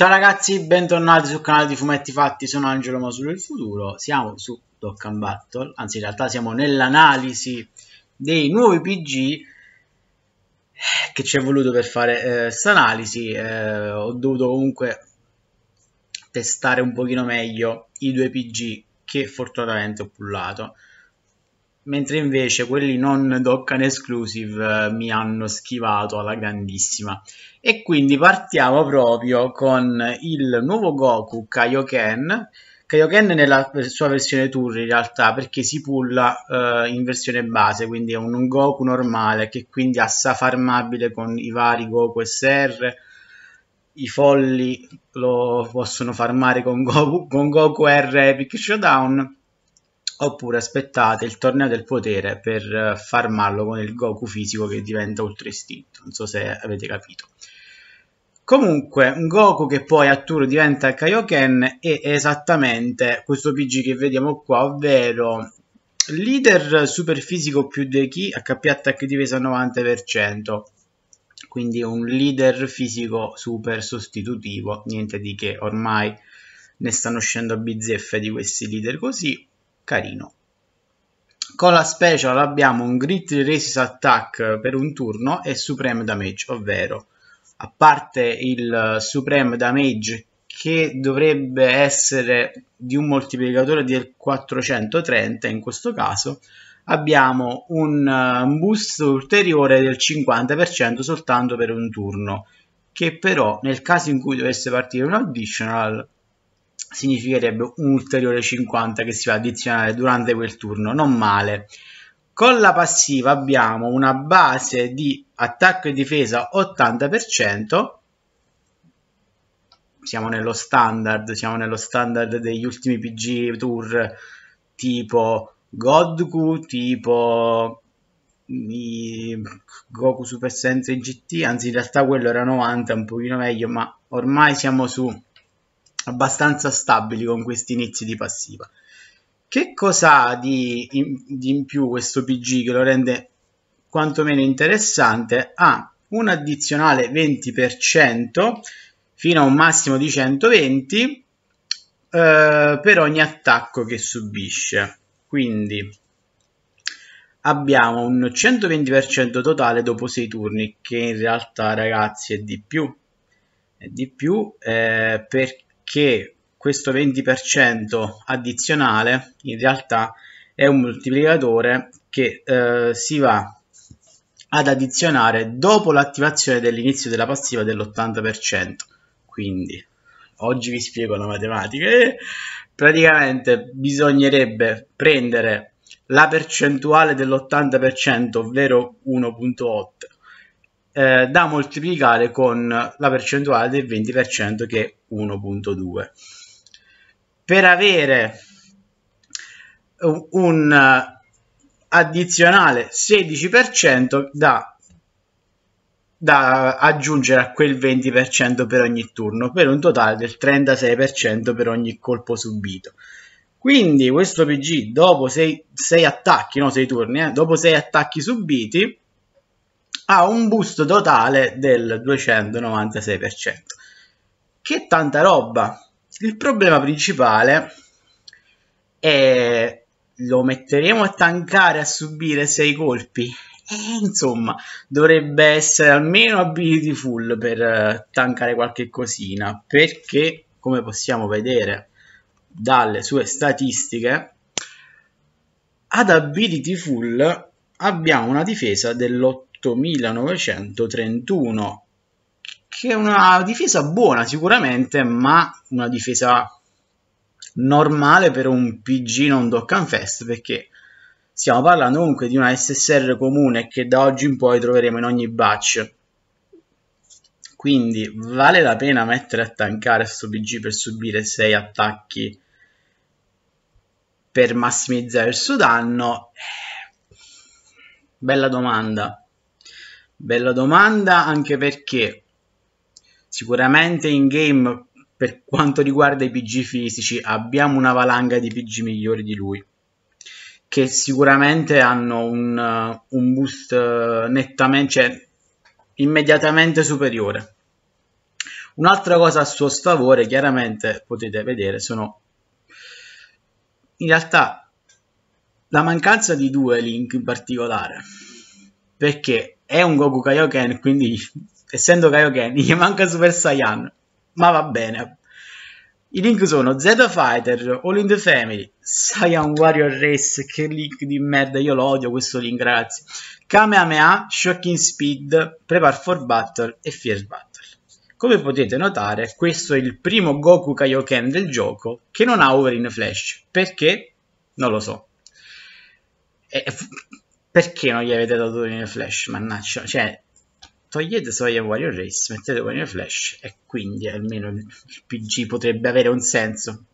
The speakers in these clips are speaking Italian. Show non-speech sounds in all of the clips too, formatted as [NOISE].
Ciao ragazzi, bentornati sul canale di Fumetti Fatti, sono Angelo Masulo il Futuro, siamo su Dock and Battle, anzi in realtà siamo nell'analisi dei nuovi PG che ci è voluto per fare questa eh, analisi, eh, ho dovuto comunque testare un pochino meglio i due PG che fortunatamente ho pullato mentre invece quelli non Dokkan Exclusive eh, mi hanno schivato alla grandissima. E quindi partiamo proprio con il nuovo Goku Kaioken, Kaioken nella sua versione tour in realtà perché si pulla eh, in versione base, quindi è un, Goku normale che quindi è farmabile con i vari Goku SR, i folli lo possono farmare con Goku, con Goku R Epic Showdown oppure aspettate il torneo del potere per eh, farmarlo con il Goku fisico che diventa ultra istinto, non so se avete capito. Comunque, un Goku che poi a turno diventa Kaioken è esattamente questo PG che vediamo qua, ovvero leader super fisico più Deki, HP attack difesa 90%, quindi un leader fisico super sostitutivo, niente di che, ormai ne stanno uscendo a bizzeffe di questi leader così, carino con la special abbiamo un grit resist attack per un turno e supreme damage ovvero a parte il supreme damage che dovrebbe essere di un moltiplicatore del 430 in questo caso abbiamo un eh, boost ulteriore del 50% soltanto per un turno che però nel caso in cui dovesse partire un additional significherebbe un ulteriore 50 che si va ad addizionare durante quel turno, non male. Con la passiva abbiamo una base di attacco e difesa 80%, siamo nello standard, siamo nello standard degli ultimi PG Tour tipo Godku, tipo mm, Goku Super Sentai GT, anzi in realtà quello era 90, un pochino meglio, ma ormai siamo su abbastanza stabili con questi inizi di passiva. Che cosa ha di, di in, più questo PG che lo rende quantomeno interessante? Ha ah, un addizionale 20% fino a un massimo di 120 eh, per ogni attacco che subisce. Quindi abbiamo un 120% totale dopo 6 turni, che in realtà ragazzi è di più, è di più eh, perché che questo 20% addizionale in realtà è un moltiplicatore che eh, si va ad addizionare dopo l'attivazione dell'inizio della passiva dell'80%. Quindi oggi vi spiego la matematica. Eh, praticamente bisognerebbe prendere la percentuale dell'80%, ovvero 1.8, eh, da moltiplicare con la percentuale del 20% che è 1.2. Per avere un addizionale 16% da, da aggiungere a quel 20% per ogni turno, per un totale del 36% per ogni colpo subito. Quindi questo PG dopo 6 attacchi, no 6 turni, eh, dopo 6 attacchi subiti ha un boost totale del 296%. Che tanta roba! Il problema principale è lo metteremo a tankare a subire 6 colpi. E, insomma, dovrebbe essere almeno ability full per eh, tankare qualche cosina, perché come possiamo vedere dalle sue statistiche, ad ability full abbiamo una difesa dell'8 8931 che è una difesa buona sicuramente ma una difesa normale per un PG non Dokkan Fest perché stiamo parlando comunque di una SSR comune che da oggi in poi troveremo in ogni batch quindi vale la pena mettere a tankare questo PG per subire 6 attacchi per massimizzare il suo danno eh, bella domanda Bella domanda anche perché sicuramente in game per quanto riguarda i PG fisici abbiamo una valanga di PG migliori di lui che sicuramente hanno un, un boost eh, nettamente cioè, immediatamente superiore un'altra cosa a suo sfavore chiaramente potete vedere sono in realtà la mancanza di due link in particolare perché è un Goku Kaioken, quindi [LAUGHS] essendo Kaioken gli manca Super Saiyan, ma va bene. I link sono Zeta Fighter, All in the Family, Saiyan Warrior Race, che link di merda, io lo odio questo link ragazzi, Kamehameha, Shocking Speed, Prepare for Battle e Fierce Battle. Come potete notare, questo è il primo Goku Kaioken del gioco che non ha over in flash, perché? Non lo so. E perché non gli avete dato Warrior Flash? Mannaggia, cioè, togliete Sawyer Warrior Race, mettete Warrior Flash e quindi almeno il PG potrebbe avere un senso.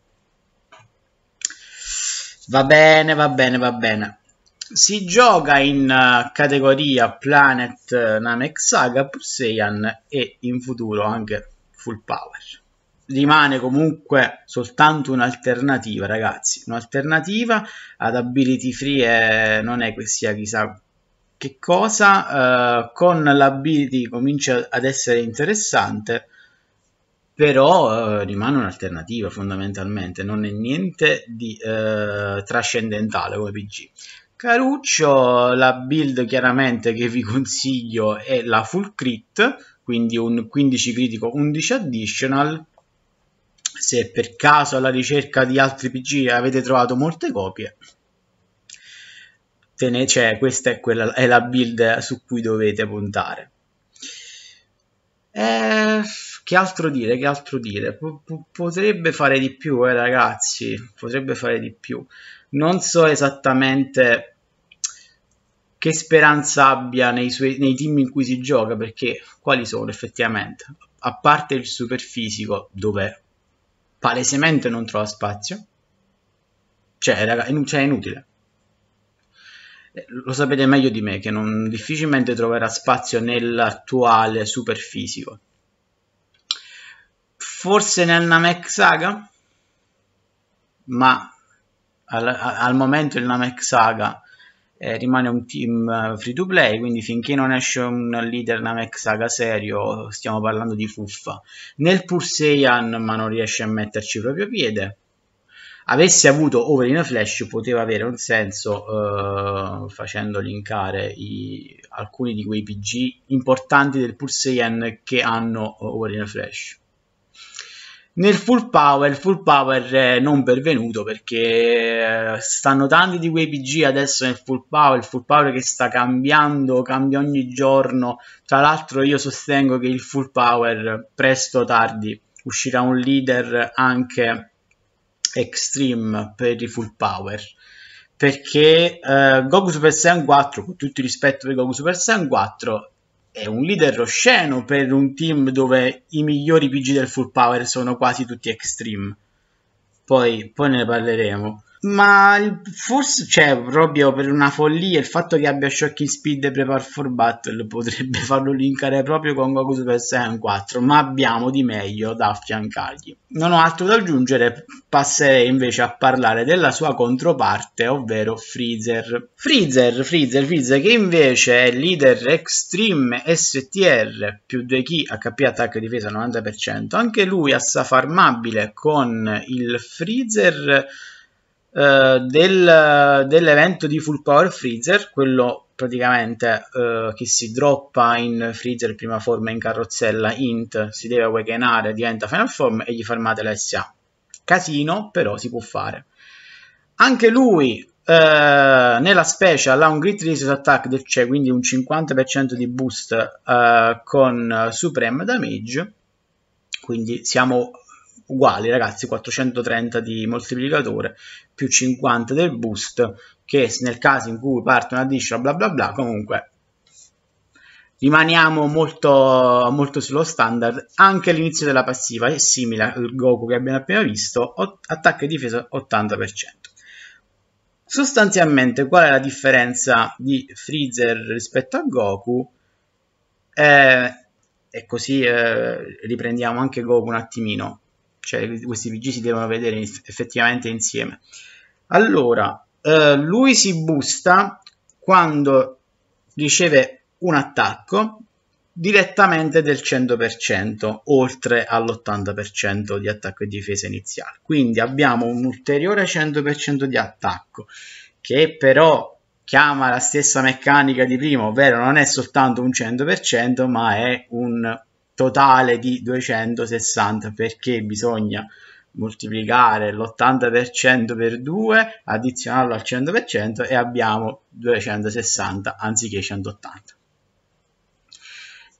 Va bene, va bene, va bene. Si gioca in eh, categoria Planet uh, Namek Saga, Seiyan e in futuro anche Full Power rimane comunque soltanto un'alternativa, ragazzi. Un'alternativa ad ability free eh, non è che sia chissà che cosa. Eh, con l'ability comincia ad essere interessante, però eh, rimane un'alternativa fondamentalmente. Non è niente di eh, trascendentale come PG. Caruccio, la build chiaramente che vi consiglio è la full crit, quindi un 15 critico, 11 additional se per caso alla ricerca di altri PG avete trovato molte copie, ne c'è, cioè, questa è, quella, è la build su cui dovete puntare. Eh, che altro dire, che altro dire? P- p- potrebbe fare di più, eh, ragazzi, potrebbe fare di più. Non so esattamente che speranza abbia nei, suoi, nei team in cui si gioca, perché quali sono effettivamente? A parte il superfisico, dov'è palesemente non trova spazio. Cioè, raga, è, cioè, è inutile. Eh, lo sapete meglio di me che non difficilmente troverà spazio nell'attuale superfisico. Forse nel Namek Saga, ma al, al momento il Namek Saga eh, rimane un team eh, free to play, quindi finché non esce un leader Namek Saga serio stiamo parlando di fuffa. Nel pur Seiyan ma non riesce a metterci proprio piede. Avesse avuto Overin Flash poteva avere un senso eh, facendo linkare i, alcuni di quei PG importanti del pur Seiyan che hanno Overin Flash. Nel full power, full power eh, non pervenuto perché eh, stanno tanti di quei PG adesso nel full power, il full power che sta cambiando, cambia ogni giorno. Tra l'altro io sostengo che il full power presto o tardi uscirà un leader anche extreme per i full power perché eh, Goku Super Saiyan 4 con tutto il rispetto per Goku Super Saiyan 4 è un leader osceno per un team dove i migliori PG del full power sono quasi tutti extreme. Poi, poi ne parleremo. Ma forse, cioè, proprio per una follia, il fatto che abbia Shocking Speed e Prepare for Battle potrebbe [LAUGHS] farlo linkare proprio con Goku Super Saiyan 4, ma abbiamo di meglio da affiancargli. Non ho altro da aggiungere, passerei invece a parlare della sua controparte, ovvero Freezer. Freezer, Freezer, Freezer, che invece è leader Extreme STR più 2 key HP attacco e difesa 90%. Anche lui assa farmabile con il Freezer eh, del, dell'evento di full power freezer, quello praticamente eh, che si droppa in freezer prima forma in carrozzella int, si deve awakenare, diventa final form e gli fermate l'SA. Casino, però si può fare. Anche lui Uh, nella special ha un Great resource attack del CE, quindi un 50% di boost uh, con Supreme Damage. Quindi siamo uguali ragazzi 430 di moltiplicatore più 50 del boost che nel caso in cui parte una discia bla bla bla comunque rimaniamo molto, molto sullo standard anche l'inizio della passiva è simile al Goku che abbiamo appena visto attacco e difesa 80% sostanzialmente qual è la differenza di Freezer rispetto a Goku eh, e così eh, riprendiamo anche Goku un attimino cioè questi PG si devono vedere effettivamente insieme. Allora, eh, lui si busta quando riceve un attacco direttamente del 100% oltre all'80% di attacco e difesa iniziale quindi abbiamo un ulteriore 100% di attacco che però chiama la stessa meccanica di prima ovvero non è soltanto un 100% ma è un totale di 260 perché bisogna moltiplicare l'80% per 2, addizionarlo al 100% e abbiamo 260 anziché 180.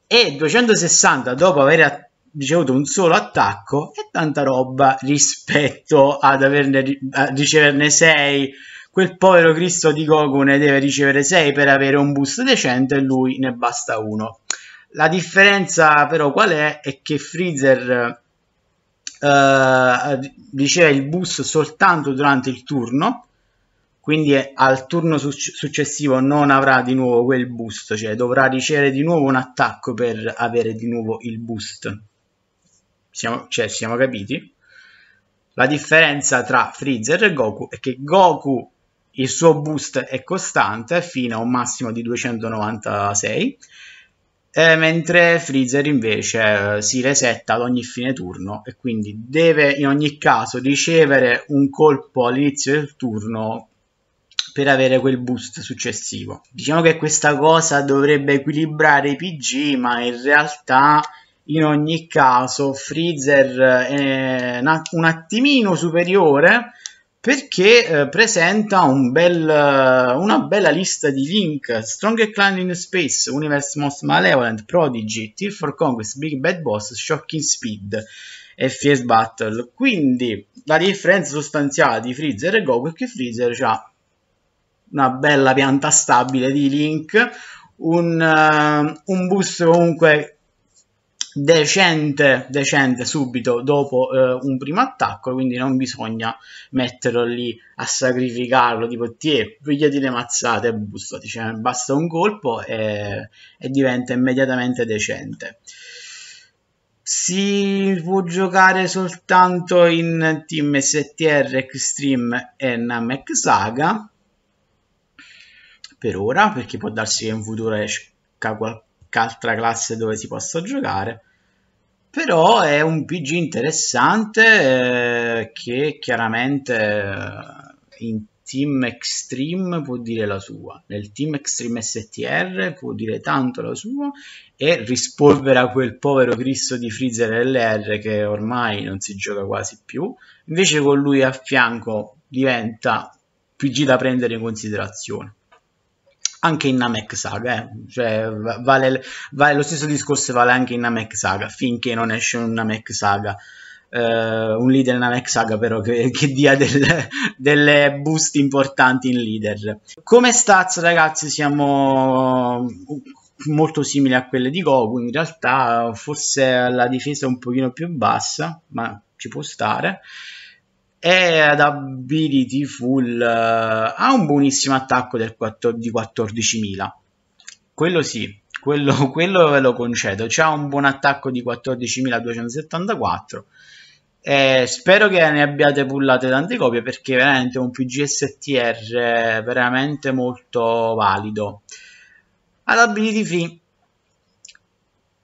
E 260 dopo aver ricevuto un solo attacco è tanta roba rispetto ad averne, a riceverne 6. Quel povero Cristo di Goku ne deve ricevere 6 per avere un boost decente e lui ne basta uno la differenza però qual è? È che Freezer eh, riceve il boost soltanto durante il turno, quindi al turno successivo non avrà di nuovo quel boost, cioè dovrà ricevere di nuovo un attacco per avere di nuovo il boost. Siamo, cioè, siamo capiti? La differenza tra Freezer e Goku è che Goku il suo boost è costante fino a un massimo di 296 eh, mentre Freezer invece eh, si resetta ad ogni fine turno e quindi deve in ogni caso ricevere un colpo all'inizio del turno per avere quel boost successivo. Diciamo che questa cosa dovrebbe equilibrare i PG, ma in realtà in ogni caso Freezer è un attimino superiore perché eh, presenta un bel, eh, una bella lista di link Strong Clan in Space, Universe Most Malevolent, Prodigy, Tear for Conquest, Big Bad Boss, Shocking Speed e Fierce Battle quindi la differenza sostanziale di Freezer e Goku è che Freezer ha una bella pianta stabile di link un, uh, un boost comunque decente, decente subito dopo eh, un primo attacco, quindi non bisogna metterlo lì a sacrificarlo, tipo ti pigliati le mazzate e bustati, cioè basta un colpo e, e diventa immediatamente decente. Si può giocare soltanto in team STR, Extreme e Namek Saga per ora, perché può darsi che in futuro esca qualcosa altra classe dove si possa giocare però è un PG interessante eh, che chiaramente eh, in Team Extreme può dire la sua, nel Team Extreme STR può dire tanto la sua e rispolvera quel povero Cristo di Freezer LR che ormai non si gioca quasi più, invece con lui a fianco diventa PG da prendere in considerazione anche in Namek Saga, eh. cioè, vale, vale, lo stesso discorso vale anche in Namek Saga, finché non esce un Namek Saga. Eh, un leader Namek Saga però che, che dia del, delle boost importanti in leader come stats ragazzi siamo molto simili a quelle di Goku in realtà forse la difesa è un pochino più bassa ma ci può stare e ad ability full uh, eh, ha un buonissimo attacco del 14, di 14.000 quello sì quello, [LAUGHS] quello, ve lo concedo c'ha un buon attacco di 14.274 e spero che ne abbiate pullate tante copie perché veramente è un PGSTR veramente molto valido ad ability free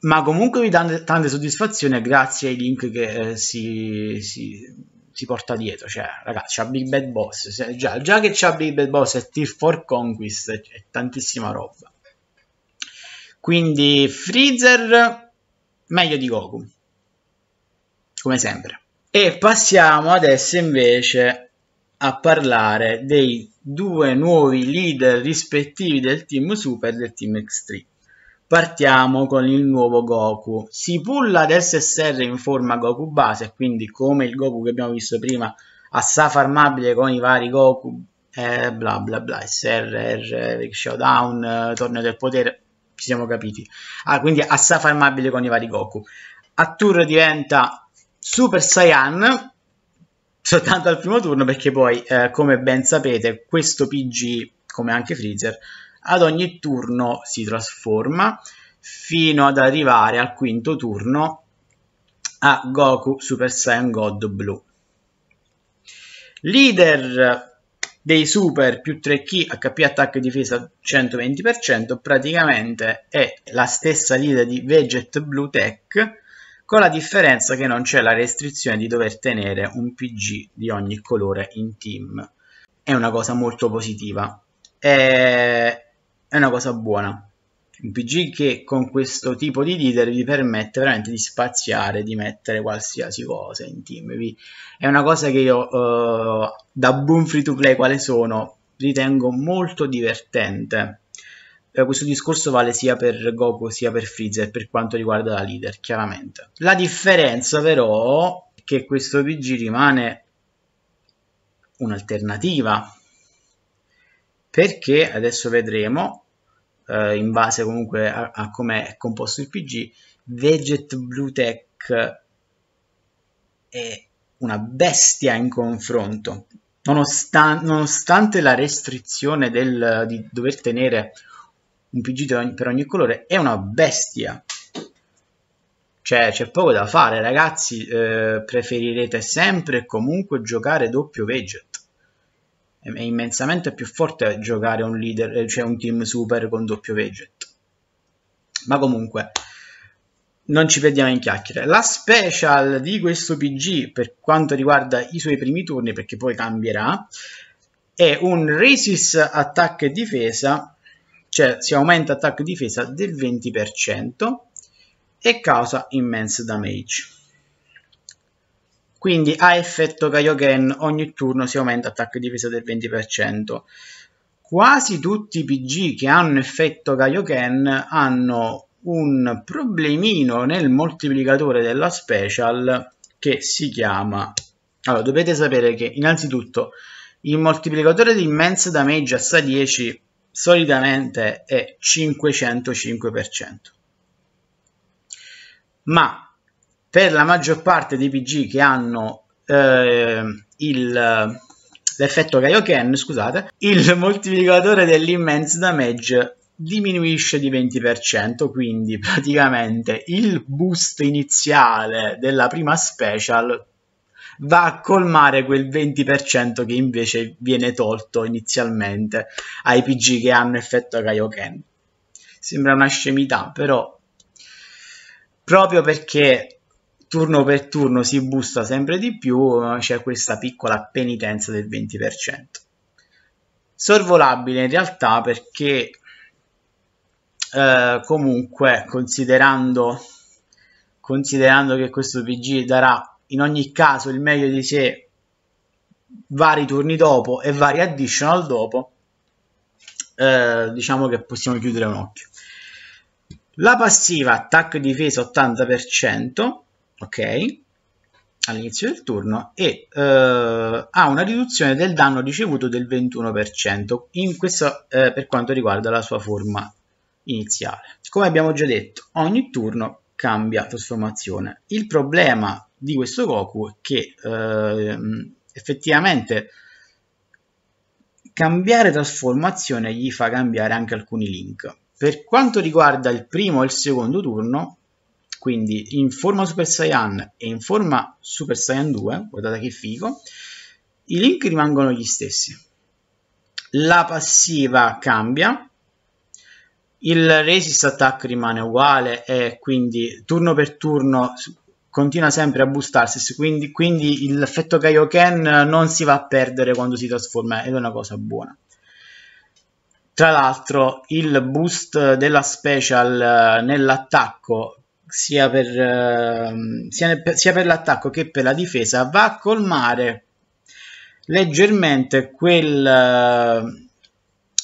ma comunque vi dà tante soddisfazioni grazie ai link che eh, si, si si porta dietro. Cioè, ragazzi, c'ha Big Bad Boss. Se, già, già, che c'ha Big Bad Boss e Tier for Conquest è, è tantissima roba. Quindi Freezer meglio di Goku. Come sempre. E passiamo adesso invece a parlare dei due nuovi leader rispettivi del team Super e del team Extreme. Partiamo con il nuovo Goku. Si pulla ad SSR in forma Goku base, quindi come il Goku che abbiamo visto prima, assà farmabile con i vari Goku, eh, bla bla bla, SR, Showdown, eh, Torneo del Potere, ci siamo capiti. Ah, quindi assà farmabile con i vari Goku. A turno diventa Super Saiyan, soltanto al primo turno perché poi, eh, come ben sapete, questo PG, come anche Freezer, ad ogni turno si trasforma fino ad arrivare al quinto turno a Goku Super Saiyan God Blue. Leader dei super più 3 key HP attacco e difesa 120% praticamente è la stessa leader di Veget Blue Tech con la differenza che non c'è la restrizione di dover tenere un PG di ogni colore in team. È una cosa molto positiva è una cosa buona. Un PG che con questo tipo di leader vi permette veramente di spaziare, di mettere qualsiasi cosa in team. È una cosa che io, uh, da buon free to play quale sono, ritengo molto divertente. Eh, questo discorso vale sia per Goku sia per Freezer per quanto riguarda la leader, chiaramente. La differenza però è che questo PG rimane un'alternativa perché adesso vedremo eh, in base comunque a, a come è composto il PG, Veget Blue Tech è una bestia in confronto. Nonostan- nonostante la restrizione del, di dover tenere un PG ogni, per ogni colore, è una bestia. Cioè, c'è poco da fare, ragazzi. Eh, preferirete sempre comunque giocare doppio veget è immensamente più forte giocare un leader, eh, cioè un team super con doppio widget. Ma comunque, non ci perdiamo in chiacchiere. La special di questo PG, per quanto riguarda i suoi primi turni, perché poi cambierà, è un resist attack e difesa, cioè si aumenta Attack e difesa del 20% e causa immense damage quindi a effetto Kaioken ogni turno si aumenta attacco e difesa del 20%. Quasi tutti i PG che hanno effetto Kaioken hanno un problemino nel moltiplicatore della special che si chiama... Allora, dovete sapere che innanzitutto il moltiplicatore di immense damage a sta 10 solitamente è 505%. Ma per la maggior parte dei PG che hanno eh, il, l'effetto Kaioken, scusate, il moltiplicatore dell'immense damage diminuisce di 20%, quindi praticamente il boost iniziale della prima special va a colmare quel 20% che invece viene tolto inizialmente ai PG che hanno effetto Kaioken. Sembra una scemità, però proprio perché turno per turno si busta sempre di più, c'è questa piccola penitenza del 20%. Sorvolabile in realtà perché eh, comunque considerando, considerando che questo PG darà in ogni caso il meglio di sé vari turni dopo e vari additional dopo, eh, diciamo che possiamo chiudere un occhio. La passiva attacco e difesa 80%, ok? all'inizio del turno e eh, ha una riduzione del danno ricevuto del 21% in questo, eh, per quanto riguarda la sua forma iniziale. Come abbiamo già detto, ogni turno cambia trasformazione. Il problema di questo Goku è che eh, effettivamente cambiare trasformazione gli fa cambiare anche alcuni link. Per quanto riguarda il primo e il secondo turno, quindi in forma Super Saiyan e in forma Super Saiyan 2, guardate che figo, i link rimangono gli stessi. La passiva cambia, il resist attack rimane uguale e quindi turno per turno continua sempre a boostarsi, quindi, quindi l'effetto Kaioken non si va a perdere quando si trasforma ed è una cosa buona. Tra l'altro il boost della special eh, nell'attacco sia per, ehm, sia per, sia per l'attacco che per la difesa va a colmare leggermente quel eh,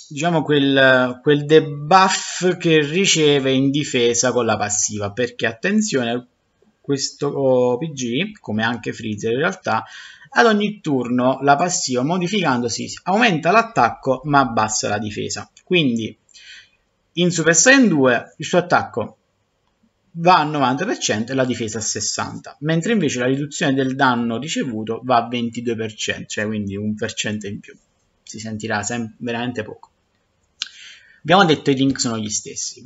diciamo quel, quel debuff che riceve in difesa con la passiva perché attenzione questo PG come anche Freezer in realtà ad ogni turno la passiva modificandosi aumenta l'attacco ma abbassa la difesa quindi in Super Saiyan 2 il suo attacco va al 90% e la difesa al 60%, mentre invece la riduzione del danno ricevuto va al 22%, cioè quindi un per in più. Si sentirà sem- veramente poco. Abbiamo detto i link sono gli stessi.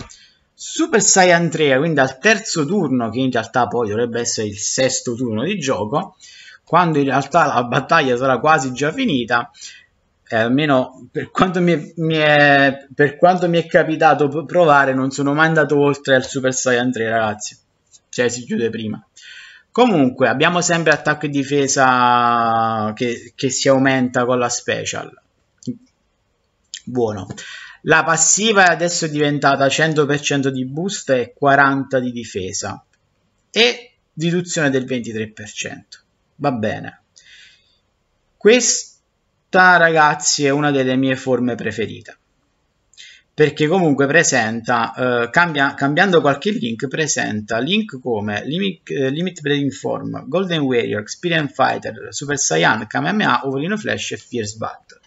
Super Saiyan 3, quindi al terzo turno, che in realtà poi dovrebbe essere il sesto turno di gioco, quando in realtà la battaglia sarà quasi già finita, eh, almeno per quanto mi, è, mi è, per quanto mi è capitato provare, non sono mai andato oltre al Super Saiyan 3, ragazzi. Cioè, si chiude prima. Comunque, abbiamo sempre attacco e difesa che, che si aumenta con la special. Buono. La passiva è adesso diventata 100% di boost e 40% di difesa. E riduzione del 23%. Va bene. Questo lotta, ragazzi, è una delle mie forme preferite. Perché comunque presenta, eh, cambia, cambiando qualche link, presenta link come Limit, eh, Limit Breaking Form, Golden Warrior, Experience Fighter, Super Saiyan, Kamehameha, Ovolino Flash e Fierce Battle.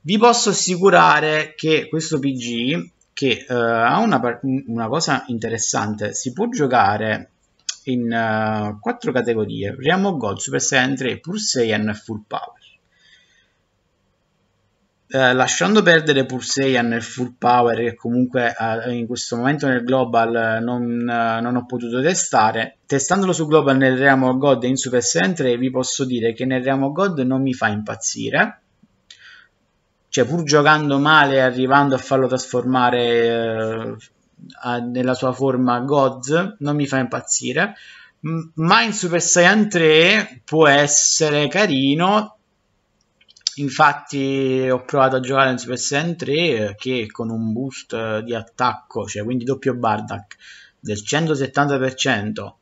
Vi posso assicurare che questo PG, che eh, ha una, una, cosa interessante, si può giocare in eh, quattro categorie, Riamo Gold, Super Saiyan 3, Pur Saiyan e Full Power eh, lasciando perdere pur Seiyan nel full power che comunque eh, in questo momento nel global eh, non, eh, non, ho potuto testare testandolo su global nel Realm of God e in Super Saiyan 3 vi posso dire che nel Realm of God non mi fa impazzire cioè pur giocando male e arrivando a farlo trasformare eh, a, nella sua forma God non mi fa impazzire ma in Super Saiyan 3 può essere carino Infatti ho provato a giocare in Super Saiyan 3 eh, che con un boost eh, di attacco, cioè quindi doppio Bardak, del 170%,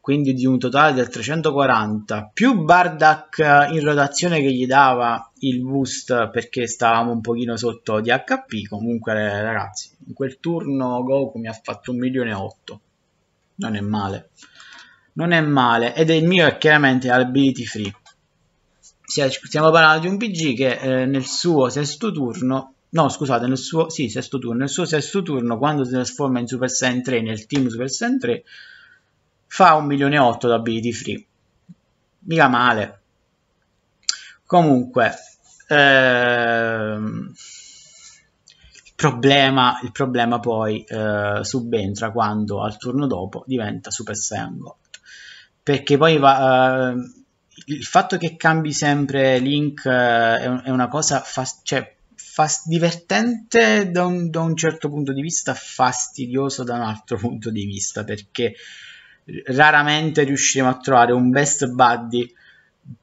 quindi di un totale del 340, più Bardak eh, in rotazione che gli dava il boost perché stavamo un pochino sotto di HP, comunque ragazzi, in quel turno Goku mi ha fatto 1.800.000, non è male. Non è male, ed è il mio è chiaramente ability free stiamo parlando di un PG che eh, nel suo sesto turno no scusate nel suo, sì, sesto turno, nel suo sesto turno quando si trasforma in Super Saiyan 3 nel team Super Saiyan 3 fa 1 milione e 8 da ability free mica male comunque ehm, il, problema, il problema poi eh, subentra quando al turno dopo diventa Super Saiyan God perché poi va, eh, il fatto che cambi sempre link eh, è, una cosa fast, cioè, fast, divertente da un, da un, certo punto di vista, fastidioso da un altro [LAUGHS] punto di vista, perché raramente riusciremo a trovare un best buddy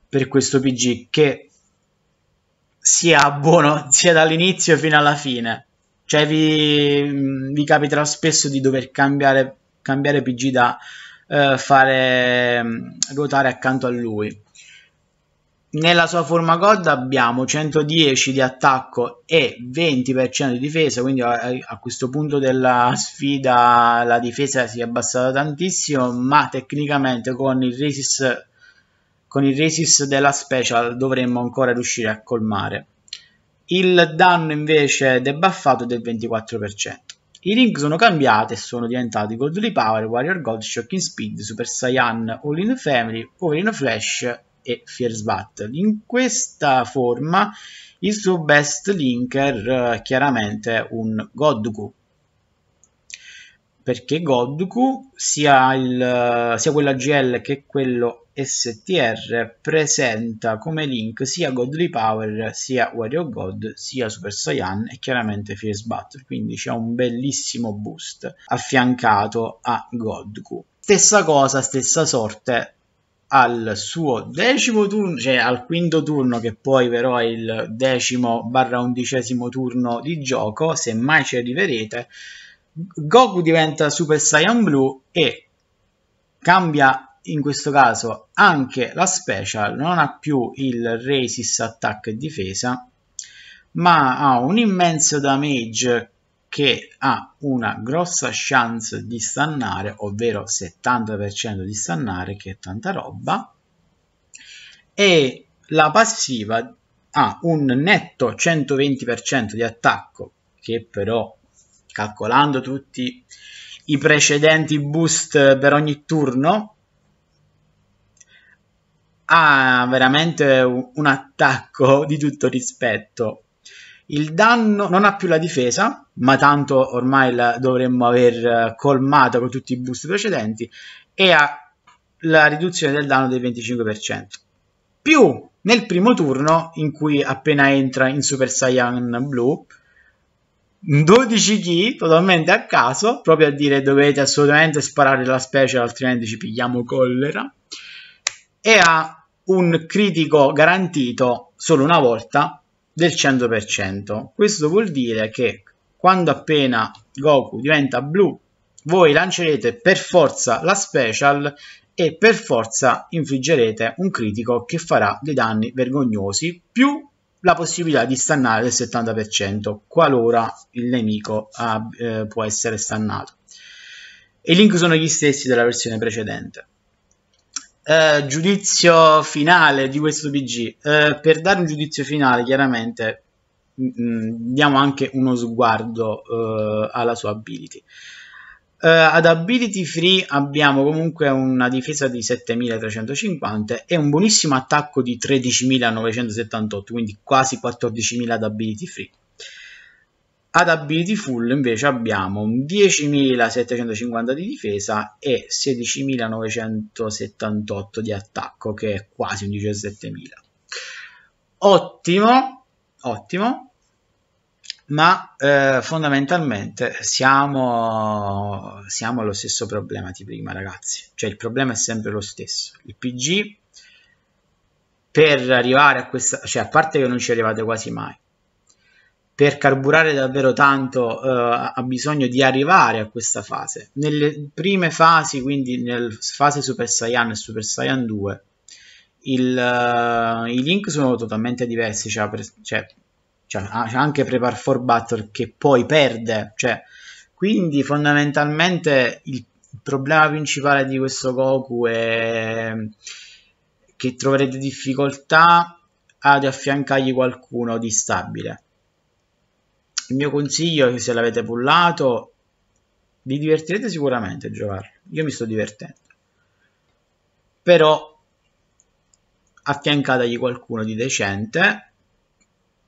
per questo PG che sia buono [LAUGHS] sia dall'inizio fino alla fine. Cioè vi, vi capiterà spesso di dover cambiare, cambiare PG da eh, fare mm, ruotare accanto a lui nella sua forma god abbiamo 110 di attacco e 20% di difesa, quindi a, a, questo punto della sfida la difesa si è abbassata tantissimo, ma tecnicamente con il resist, con il resist della special dovremmo ancora riuscire a colmare. Il danno invece debuffato è del 24%. I ring sono cambiati e sono diventati Goldly Power, Warrior god, Shocking Speed, Super Saiyan, All in Family, All in Flash e Fierce Battle. In questa forma il suo best linker eh, chiaramente è un Godku, perché Godku sia, il, sia quella GL che quello STR presenta come link sia Godly Power sia Wario God sia Super Saiyan e chiaramente Fierce Battle quindi c'è un bellissimo boost affiancato a Godku stessa cosa stessa sorte al suo decimo turno, cioè al quinto turno che poi però è il decimo barra undicesimo turno di gioco, se mai ci arriverete, Goku diventa Super Saiyan Blue e cambia in questo caso anche la special, non ha più il Resist Attack e Difesa, ma ha un immenso damage che ha una grossa chance di stannare, ovvero 70% di stannare, che è tanta roba, e la passiva ha un netto 120% di attacco, che però, calcolando tutti i precedenti boost per ogni turno, ha veramente un attacco di tutto rispetto il danno non ha più la difesa, ma tanto ormai la dovremmo aver eh, colmata con tutti i boost precedenti, e ha la riduzione del danno del 25%. Più nel primo turno, in cui appena entra in Super Saiyan Blue, 12 key totalmente a caso, proprio a dire dovete assolutamente sparare la specie altrimenti ci pigliamo collera, e ha un critico garantito solo una volta del 100%. Questo vuol dire che quando appena Goku diventa blu, voi lancerete per forza la special e per forza infliggerete un critico che farà dei danni vergognosi più la possibilità di stannare del 70% qualora il nemico ah, eh, può essere stannato. I link sono gli stessi della versione precedente. Eh, giudizio finale di questo PG. Eh, per dare un giudizio finale, chiaramente mh, mm, mm, diamo anche uno sguardo eh, alla sua ability. Eh, ad ability free abbiamo comunque una difesa di 7350 e un buonissimo attacco di 13978, quindi quasi 14000 ad ability free. Ad ability full invece abbiamo 10.750 di difesa e 16.978 di attacco, che è quasi un 17.000. Ottimo, ottimo, ma eh, fondamentalmente siamo, siamo allo stesso problema di prima, ragazzi. Cioè il problema è sempre lo stesso. Il PG per arrivare a questa, cioè a parte che non ci arrivate quasi mai, per carburare davvero tanto eh, ha bisogno di arrivare a questa fase. Nelle prime fasi, quindi nella fase Super Saiyan e Super Saiyan 2, il, uh, i link sono totalmente diversi, cioè, per, cioè, cioè, c'è anche Prepar for Battle che poi perde, cioè, quindi fondamentalmente il problema principale di questo Goku è che troverete difficoltà ad affiancargli qualcuno di stabile il mio consiglio è che se l'avete pullato vi divertirete sicuramente a giocarlo io mi sto divertendo però affiancategli qualcuno di decente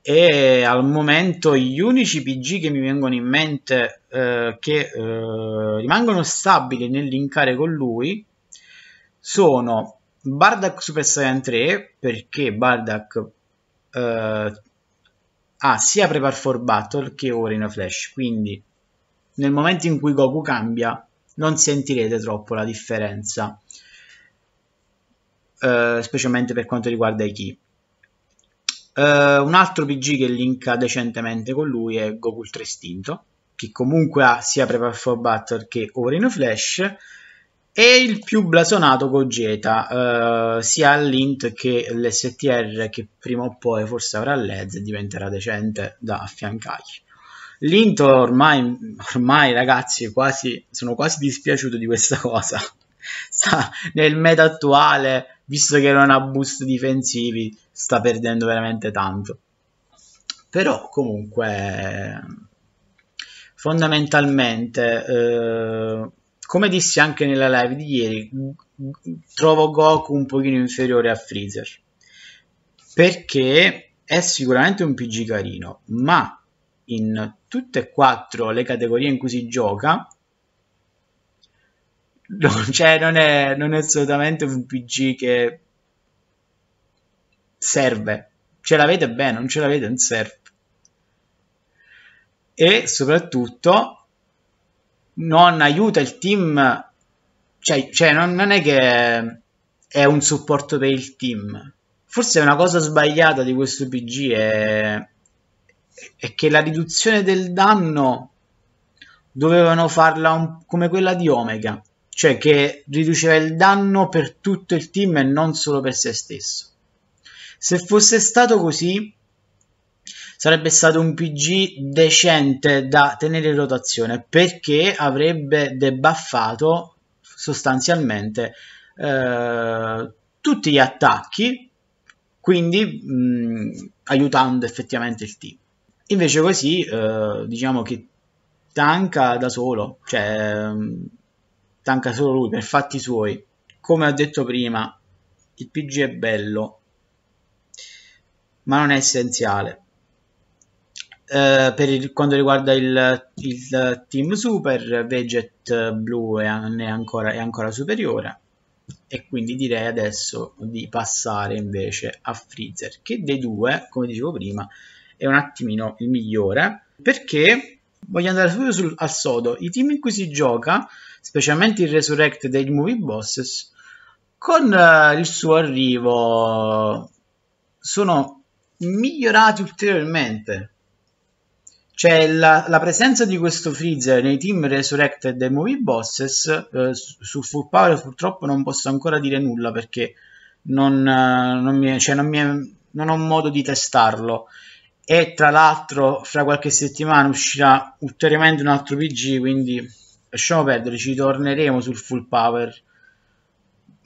e al momento gli unici PG che mi vengono in mente eh, che eh, rimangono stabili nell'incare con lui sono Bardak Super Saiyan 3 perché Bardak eh, ha sia Prepare for Battle che Arena Flash, quindi nel momento in cui Goku cambia non sentirete troppo la differenza, eh, specialmente per quanto riguarda i key. Eh, un altro PG che linka decentemente con lui è Goku Ultra Istinto, che comunque ha sia Prepare for Battle che Arena Flash, è il più blasonato Gogeta, eh, sia l'Int che l'STR che prima o poi forse avrà LED e diventerà decente da affiancargli. L'int ormai, ormai ragazzi quasi, sono quasi dispiaciuto di questa cosa. [LAUGHS] Sta, nel meta attuale, visto che non ha boost difensivi, sta perdendo veramente tanto. Però comunque fondamentalmente... Eh, come dissi anche nella live di ieri, trovo Goku un pochino inferiore a Freezer. Perché è sicuramente un PG carino, ma in tutte e quattro le categorie in cui si gioca, non, cioè, non, è, non è assolutamente un PG che serve. Ce l'avete bene, non ce l'avete, non serve. E soprattutto non aiuta il team, cioè, cioè non, non, è che è un supporto per il team. Forse è una cosa sbagliata di questo PG è, è che la riduzione del danno dovevano farla un, come quella di Omega, cioè che riduceva il danno per tutto il team e non solo per se stesso. Se fosse stato così, sarebbe stato un PG decente da tenere in rotazione perché avrebbe debuffato sostanzialmente eh, tutti gli attacchi, quindi mh, aiutando effettivamente il team. Invece così eh, diciamo che tanca da solo, cioè tanca solo lui per fatti suoi. Come ho detto prima, il PG è bello, ma non è essenziale. Eh, per il, quanto riguarda il, il, team super, Veget eh, blu è, è, ancora, è ancora superiore e quindi direi adesso di passare invece a Freezer che dei due, come dicevo prima, è un attimino il migliore perché voglio andare subito sul, al sodo. I team in cui si gioca, specialmente il Resurrect dei Movie Bosses, con uh, il suo arrivo sono migliorati ulteriormente. Cioè, la, la, presenza di questo Freezer nei team Resurrected e Movie Bosses eh, su Full Power purtroppo non posso ancora dire nulla perché non, eh, non, mi, cioè, non, mi è, non ho modo di testarlo. E tra l'altro, fra qualche settimana uscirà ulteriormente un altro PG, quindi lasciamo perdere, ci torneremo sul Full Power.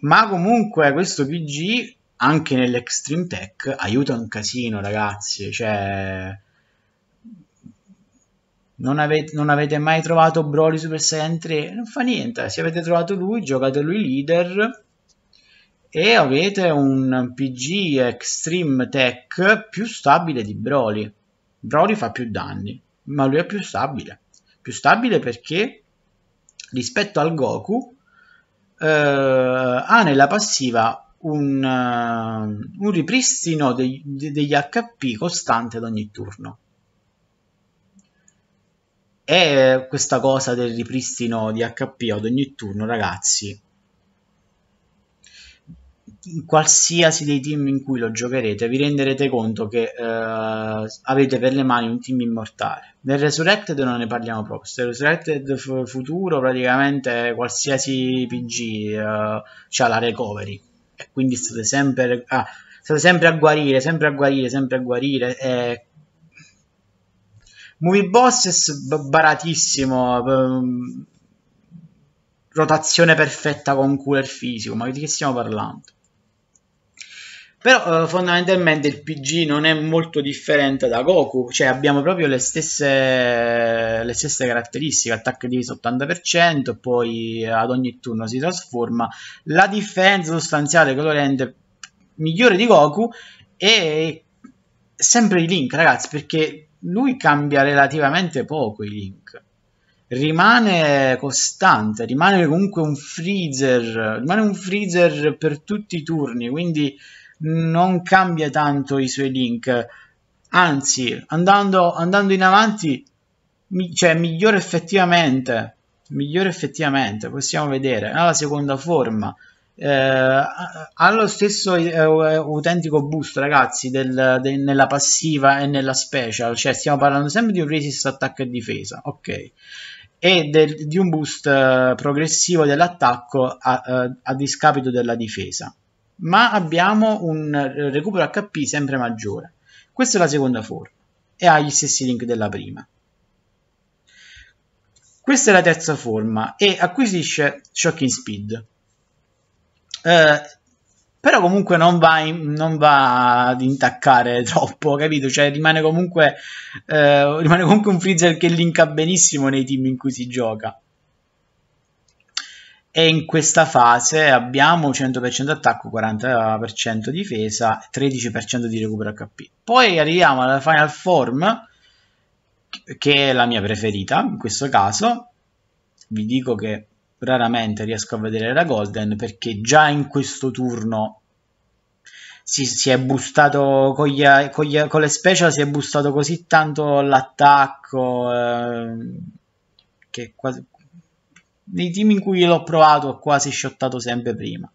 Ma comunque, questo PG anche nell'Extreme Tech aiuta un casino, ragazzi. Cioè non avete, non avete, mai trovato Broly Super Saiyan 3, non fa niente, se avete trovato lui, giocate lui leader e avete un PG Extreme Tech più stabile di Broly. Broly fa più danni, ma lui è più stabile. Più stabile perché rispetto al Goku eh, ha nella passiva un, uh, un ripristino dei, degli HP costante ad ogni turno e questa cosa del ripristino di HP ad ogni turno, ragazzi, in qualsiasi dei team in cui lo giocherete, vi renderete conto che eh, avete per le mani un team immortale. Nel Resurrected non ne parliamo proprio. Nel Resurrected futuro, praticamente qualsiasi PG eh, ha la recovery. E quindi state sempre, ah, state sempre a guarire, sempre a guarire, sempre a guarire. E Movie Bosses baratissimo. Rotazione perfetta con cooler fisico. Ma di che stiamo parlando? Però eh, fondamentalmente il PG non è molto differente da Goku, cioè abbiamo proprio le stesse, le stesse caratteristiche, attacco di 80%, poi ad ogni turno si trasforma. La differenza sostanziale che lo rende migliore di Goku è sempre di Link, ragazzi, perché lui cambia relativamente poco i link. Rimane costante, rimane comunque un freezer, rimane un freezer per tutti i turni, quindi non cambia tanto i suoi link. Anzi, andando, andando in avanti, mi, cioè, migliora effettivamente, migliora effettivamente, possiamo vedere, ha la seconda forma, eh, lo stesso eh, autentico boost ragazzi del, del, nella passiva e nella special cioè stiamo parlando sempre di un resist attacco e difesa ok e del, di un boost eh, progressivo dell'attacco a, eh, a, discapito della difesa ma abbiamo un recupero HP sempre maggiore questa è la seconda forma e ha gli stessi link della prima questa è la terza forma e acquisisce shocking speed eh, però comunque non va, in, non va, ad intaccare [LAUGHS] troppo, capito? Cioè rimane comunque, eh, rimane comunque un freezer che linka benissimo nei team in cui si gioca. E in questa fase abbiamo 100% attacco, 40% difesa, 13% di recupero HP. Poi arriviamo alla Final Form, che è la mia preferita in questo caso. Vi dico che raramente riesco a vedere la Golden perché già in questo turno si, si è bustato con, gli, con, gli, con, le special si è bustato così tanto l'attacco eh, che quasi, nei team in cui l'ho provato ho quasi shottato sempre prima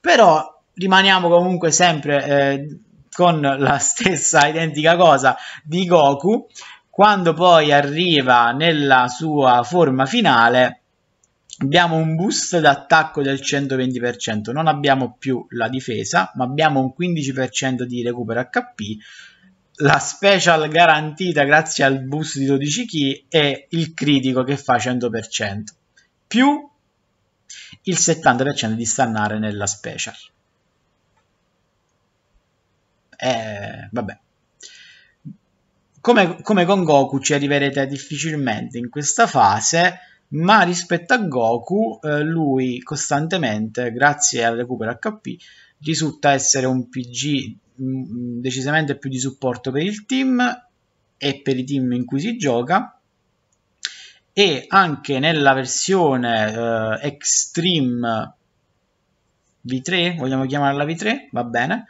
però rimaniamo comunque sempre eh, con la stessa identica cosa di Goku quando poi arriva nella sua forma finale abbiamo un boost d'attacco del 120%, non abbiamo più la difesa, ma abbiamo un 15% di recupero HP, la special garantita grazie al boost di 12 key e il critico che fa 100%, più il 70% di stannare nella special. Eh, vabbè. Come, come con Goku ci arriverete difficilmente in questa fase ma rispetto a Goku eh, lui costantemente, grazie al recupero HP, risulta essere un PG mh, mm, mm, decisamente più di supporto per il team e per i team in cui si gioca e anche nella versione eh, Extreme V3, vogliamo chiamarla V3? Va bene.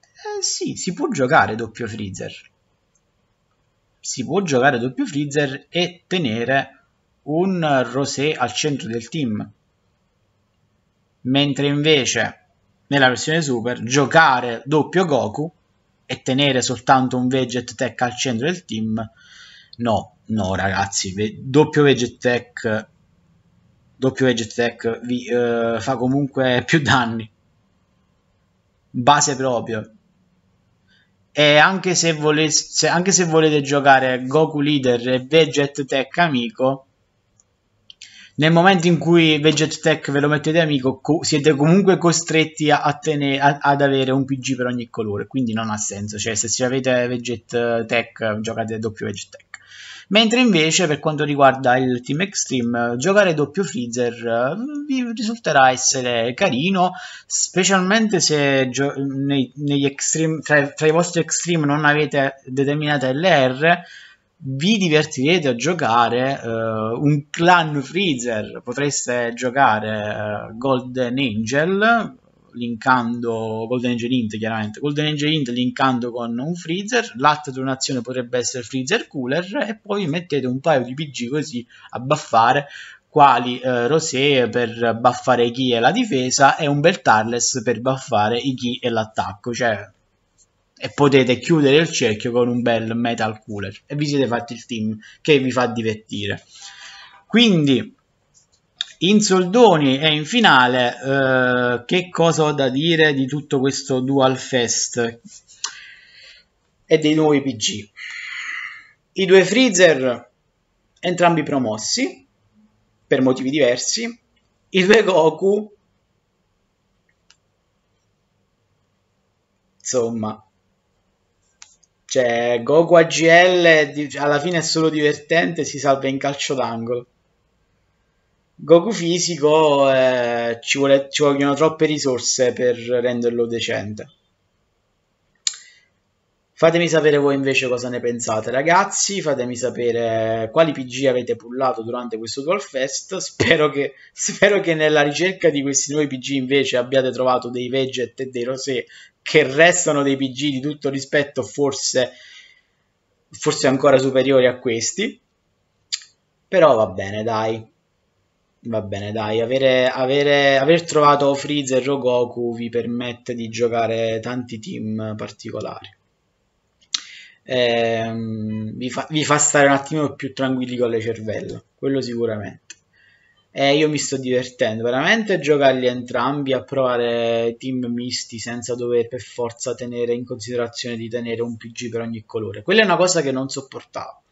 Eh, sì, si può giocare doppio freezer. Si può giocare doppio freezer e tenere un Rosé al centro del team. Mentre invece nella versione Super giocare doppio Goku e tenere soltanto un Veget Tech al centro del team, no, no ragazzi, doppio Veget Tech, doppio Veget Tech vi, eh, fa comunque [LAUGHS] più danni. Base proprio, e anche se, volesse, anche se, volete giocare Goku Leader e Veget Tech Amico, nel momento in cui Veget Tech ve lo mettete amico, co- siete comunque costretti a, a a, ad avere un PG per ogni colore, quindi non ha senso, cioè se avete Veget Tech giocate doppio Veget Tech. Mentre invece per quanto riguarda il Team Extreme, giocare doppio Freezer vi risulterà essere carino, specialmente se gio- nei, negli extreme, tra, tra i vostri Extreme non avete determinate LR, vi divertirete a giocare uh, un clan freezer, potreste giocare uh, Golden Angel, linkando Golden Angel Int chiaramente, Golden Angel Int linkando con un freezer, l'altra donazione potrebbe essere freezer cooler e poi mettete un paio di PG così a baffare quali eh, Rosé per baffare chi è la difesa e un bel Tarles per baffare chi è l'attacco, cioè e potete chiudere il cerchio con un bel metal cooler e vi siete fatti il team che vi fa divertire quindi in soldoni e in finale eh, che cosa ho da dire di tutto questo dual fest e dei nuovi pg i due freezer entrambi promossi per motivi diversi i due goku insomma cioè, Goku AGL alla fine è solo divertente, si salva in calcio d'angolo. Goku fisico eh, ci, vuole, ci vogliono troppe risorse per renderlo decente. Fatemi sapere voi invece cosa ne pensate, ragazzi. Fatemi sapere quali PG avete pullato durante questo Dual Fest. [LAUGHS] Spero che, spero che nella ricerca di questi nuovi PG invece abbiate trovato dei Veget e dei Rosé che restano dei PG di tutto rispetto, forse, forse ancora superiori a questi. Però va bene, dai. Va bene, dai. Avere, avere, aver trovato Freezer o Goku vi permette di giocare tanti team particolari. Eh, vi, fa, vi, fa, stare un attimo più tranquilli con le cervella, quello sicuramente. E io mi sto divertendo veramente a giocarli entrambi, a provare team misti senza dover per forza tenere in considerazione di tenere un PG per ogni colore. Quella è una cosa che non sopportavo,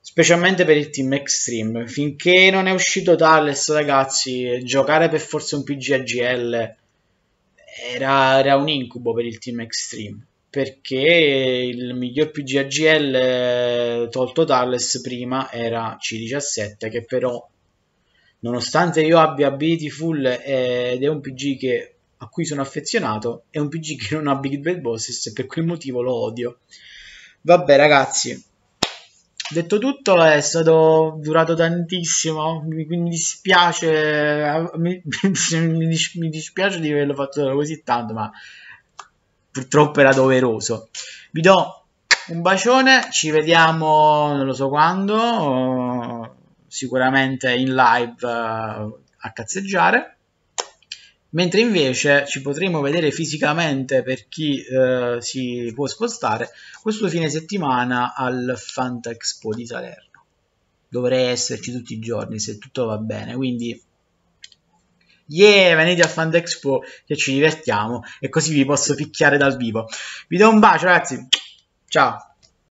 specialmente per il team Extreme. Finché non è uscito Tales, ragazzi, giocare per forza un PG AGL era, era un incubo per il team Extreme perché il miglior PG AGL eh, tolto Tales prima era C17 che però nonostante io abbia Beautiful eh, ed è un PG che, a cui sono affezionato, è un PG che non ha Big Bad Bosses e per quel motivo lo odio. Vabbè ragazzi, detto tutto è stato durato tantissimo, mi, mi dispiace, [LAUGHS] mi, mi, mi dispiace di averlo fatto così tanto, ma purtroppo era doveroso. Vi do un bacione, ci vediamo non lo so quando sicuramente in live eh, a cazzeggiare mentre invece ci potremo vedere fisicamente per chi eh, si può spostare questo fine settimana al Fantexpo di Salerno. Dovrei esserci tutti i giorni se tutto va bene, quindi yeah, venite a Fantexpo che ci divertiamo e così vi posso picchiare dal vivo. Vi do un bacio ragazzi, ciao!